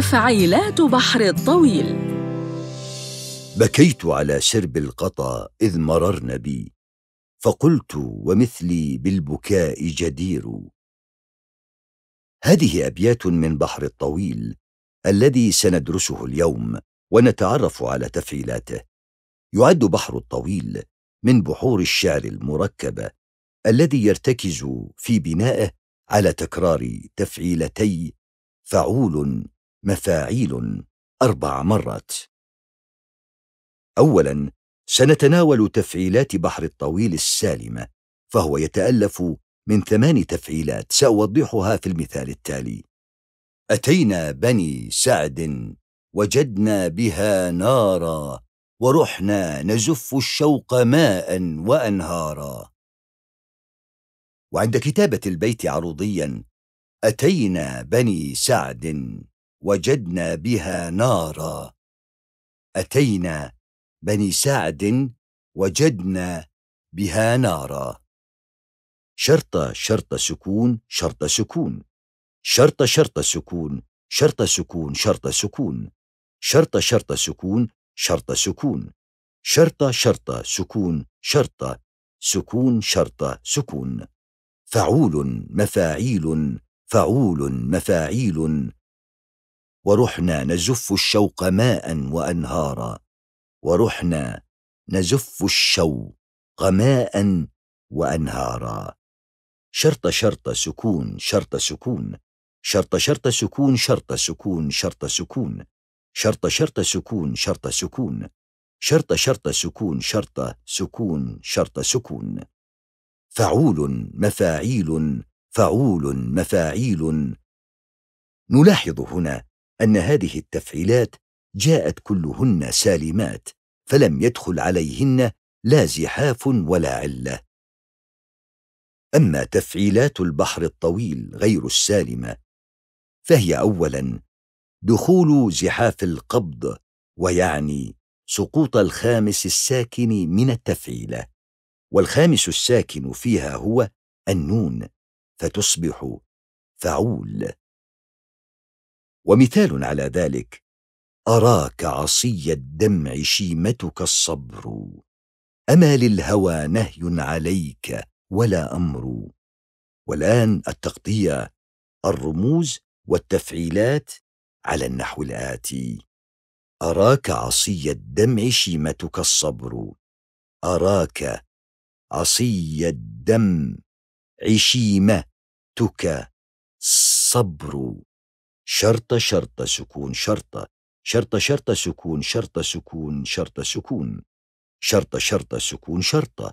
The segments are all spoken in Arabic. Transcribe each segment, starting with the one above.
تفعيلات بحر الطويل بكيت على شرب القطا إذ مررن بي فقلت ومثلي بالبكاء جدير هذه أبيات من بحر الطويل الذي سندرسه اليوم ونتعرف على تفعيلاته يعد بحر الطويل من بحور الشعر المركبة الذي يرتكز في بنائه على تكرار تفعيلتي فعول مفاعيل أربع مرات أولاً سنتناول تفعيلات بحر الطويل السالمة فهو يتألف من ثمان تفعيلات سأوضحها في المثال التالي أتينا بني سعد وجدنا بها نارا ورحنا نزف الشوق ماء وأنهارا وعند كتابة البيت عروضياً أتينا بني سعد وجدنا بها نارا أتينا بني سعد وجدنا بها نارا شرطة شرطة سكون شرطة سكون شرطة شرطة سكون شرطة سكون شرطة سكون شرطة شرطة سكون شرطة سكون شرطة شرطة سكون شرطة سكون شرطة سكون فعول مفاعيل فعول مفاعيل ورحنا نزف الشوق ماء وأنهارا ورحنا نزف الشوق ماء وأنهارا شرط شرط سكون شرط سكون شرط شرط سكون شرط سكون شرط سكون شرط شرط سكون شرط سكون شرط شرط سكون شرط سكون شرط سكون فعول مفاعيل فعول مفاعيل نلاحظ هنا ان هذه التفعيلات جاءت كلهن سالمات فلم يدخل عليهن لا زحاف ولا عله اما تفعيلات البحر الطويل غير السالمه فهي اولا دخول زحاف القبض ويعني سقوط الخامس الساكن من التفعيله والخامس الساكن فيها هو النون فتصبح فعول ومثال على ذلك أراك عصي الدمع شيمتك الصبر أما للهوى نهي عليك ولا أمر والآن التغطية الرموز والتفعيلات على النحو الآتي أراك عصي الدمع شيمتك الصبر أراك عصي الدم عشيمتك الصبر شرطة شرطة سكون شرطة شرطة شرطة سكون شرطة سكون شرطة سكون شرطة شرطة سكون شرطة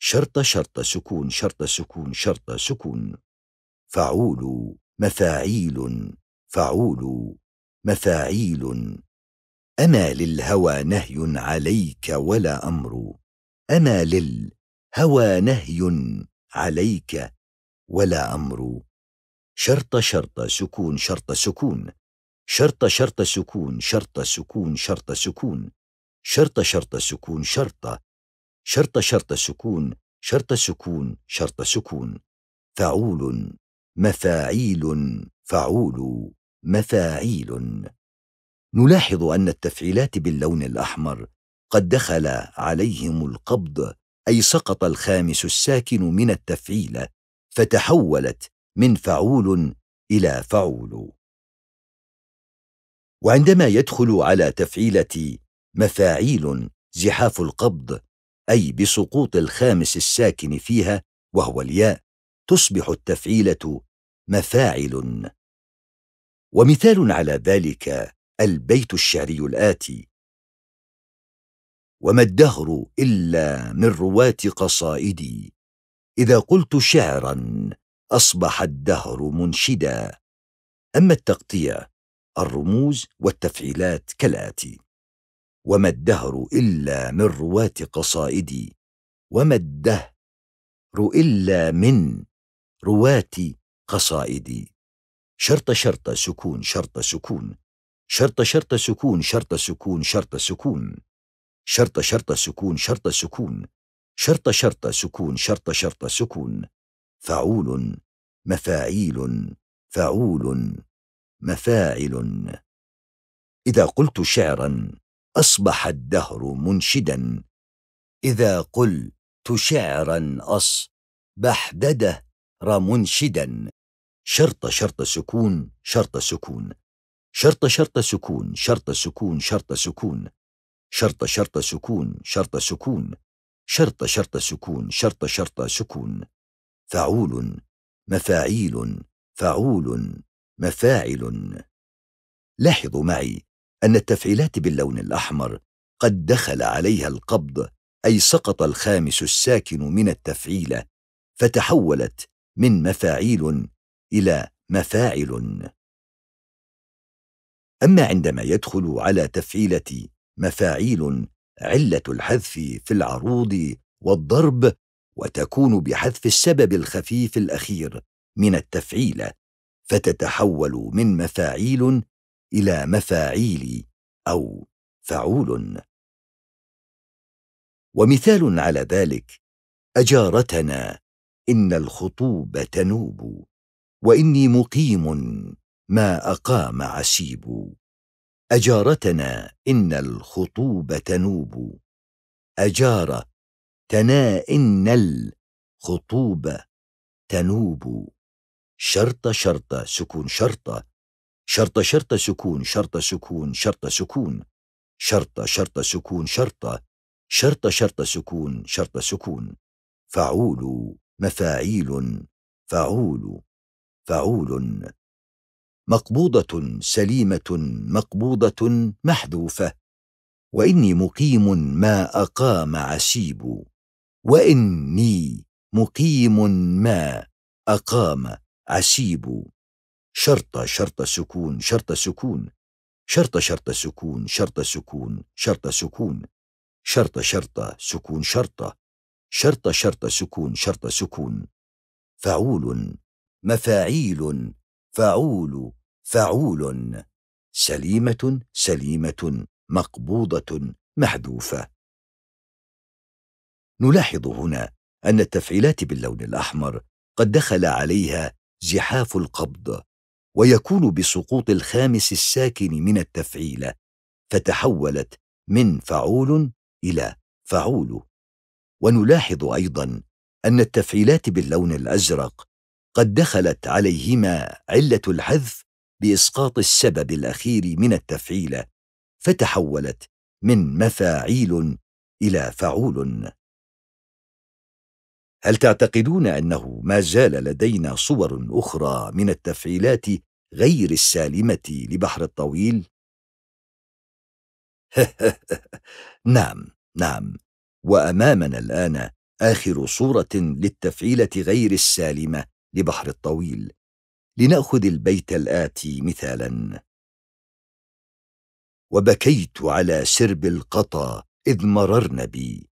شرطة شرطة سكون شرطة سكون شرطة سكون فعول مفاعيل فعول مفاعيل أما للهوى نهي عليك ولا أمر أما للهوى نهي عليك ولا أمر شرطة شرطة سكون شرطة سكون شرطة شرطة سكون شرطة سكون شرطة سكون شرطة شرطة سكون شرطة شرطة شرطة سكون شرطة سكون شرطة سكون فعول مفاعيل فعول مفاعيل نلاحظ أن التفعيلات باللون الأحمر قد دخل عليهم القبض أي سقط الخامس الساكن من التفعيل فتحولت من فعول الى فعول وعندما يدخل على تفعيله مفاعيل زحاف القبض اي بسقوط الخامس الساكن فيها وهو الياء تصبح التفعيله مفاعل ومثال على ذلك البيت الشعري الاتي وما الدهر الا من رواه قصائدي اذا قلت شعرا أصبح الدهر منشدا أما التغطية الرموز والتفعيلات كالآتي وما الدهر إلا من رواة قصائدي وما الدهر إلا من رواة قصائدي شرط شرط سكون شرط سكون شرط شرط سكون شرط سكون شرط سكون شرط شرط سكون شرط سكون شرط شرط سكون شرط شرط سكون فعول مفاعيل فعول مفاعل اذا قلت شعرا اصبح الدهر منشدا اذا قلت شعرا اصبح ددهر منشدا شرط شرط سكون شرط سكون شرط شرط سكون شرط سكون شرط سكون شرط شرط سكون شرط سكون شرط شرط سكون شرط شرط سكون فعول مفاعيل فعول مفاعل لاحظوا معي أن التفعيلات باللون الأحمر قد دخل عليها القبض أي سقط الخامس الساكن من التفعيلة فتحولت من مفاعيل إلى مفاعل أما عندما يدخل على تفعيلة مفاعيل علة الحذف في العروض والضرب وتكون بحذف السبب الخفيف الاخير من التفعيله فتتحول من مفاعيل الى مفاعيل او فعول ومثال على ذلك اجارتنا ان الخطوب تنوب واني مقيم ما اقام عسيب اجارتنا ان الخطوب تنوب اجار إن الخطوبة تنوب شرطة شرطة سكون شرطة شرطة شرطة سكون شرطة سكون شرطة سكون شرطة شرطة سكون شرطة شرطة شرطة سكون شرطة سكون فعول مفاعيل فعول فعول مقبوضة سليمة مقبوضة محذوفة وإني مقيم ما أقام عسيب واني مقيم ما اقام عسيب شرط شرط سكون شرط سكون شرط شرط سكون شرط سكون شرط سكون شرط شرط سكون شرط شرط شرط سكون شرط سكون فعول مفاعيل فعول فعول سليمة سليمة مقبوضة محذوفة نلاحظ هنا أن التفعيلات باللون الأحمر قد دخل عليها زحاف القبض ويكون بسقوط الخامس الساكن من التفعيلة فتحولت من فعول إلى فعول ونلاحظ أيضا أن التفعيلات باللون الأزرق قد دخلت عليهما علة الحذف بإسقاط السبب الأخير من التفعيلة فتحولت من مفاعيل إلى فعول هل تعتقدون انه ما زال لدينا صور اخرى من التفعيلات غير السالمه لبحر الطويل نعم نعم وامامنا الان اخر صوره للتفعيله غير السالمه لبحر الطويل لناخذ البيت الاتي مثالا وبكيت على سرب القطا اذ مررن بي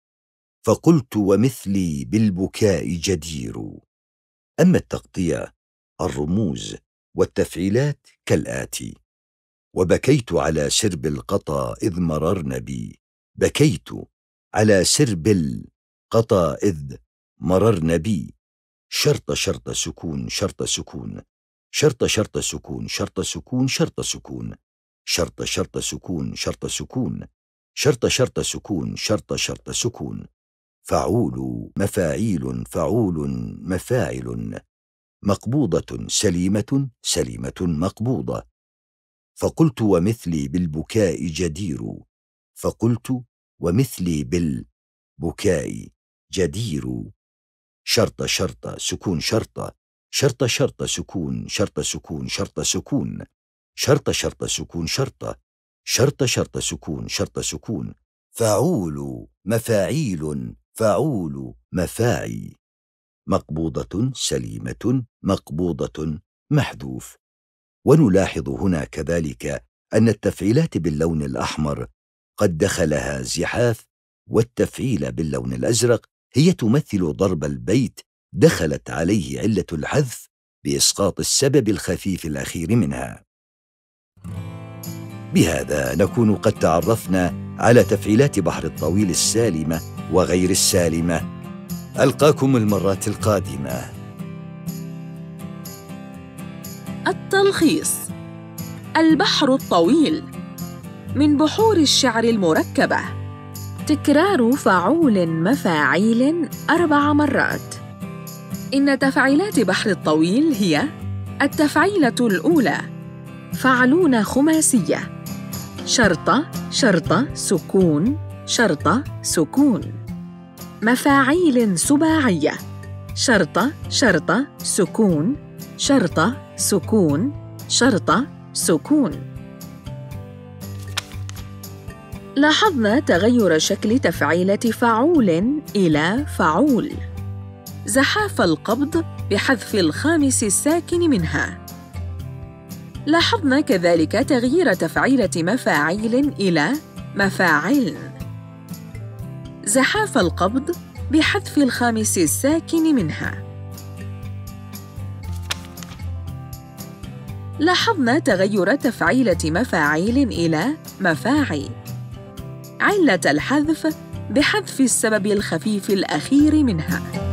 فقلت ومثلي بالبكاء جدير اما التغطيه الرموز والتفعيلات كالاتي وبكيت على سرب القطا اذ مررن بي بكيت على سرب القطا اذ مررن بي شرط شرط سكون شرط سكون شرط شرط سكون شرط سكون شرط سكون شرط شرط سكون شرط سكون شرط شرط سكون شرط شرط سكون فعول مفاعيل فعول مفاعل مقبوضة سليمة سليمة مقبوضة فقلت ومثلي بالبكاء جدير فقلت ومثلي بالبكاء جدير شرط شرط سكون شرط شرط شرط سكون شرط سكون شرط سكون شرط شرط سكون شرط شرط شرط سكون شرط سكون فعول مفاعيل فعول مفاعي مقبوضة سليمة مقبوضة محذوف ونلاحظ هنا كذلك أن التفعيلات باللون الأحمر قد دخلها زحاف والتفعيل باللون الأزرق هي تمثل ضرب البيت دخلت عليه علة الحذف بإسقاط السبب الخفيف الأخير منها بهذا نكون قد تعرفنا على تفعيلات بحر الطويل السالمه وغير السالمه القاكم المرات القادمه التلخيص البحر الطويل من بحور الشعر المركبه تكرار فعول مفاعيل اربع مرات ان تفعيلات بحر الطويل هي التفعيله الاولى فعلون خماسيه شرطة شرطة سكون شرطة سكون مفاعيل سباعية شرطة شرطة سكون شرطة سكون شرطة سكون لاحظنا تغير شكل تفعيلة فعول إلى فعول زحاف القبض بحذف الخامس الساكن منها لاحظنا كذلك تغيير تفعيلة مفاعيل إلى مفاعل زحاف القبض بحذف الخامس الساكن منها لاحظنا تغير تفعيلة مفاعيل إلى مفاعي علة الحذف بحذف السبب الخفيف الأخير منها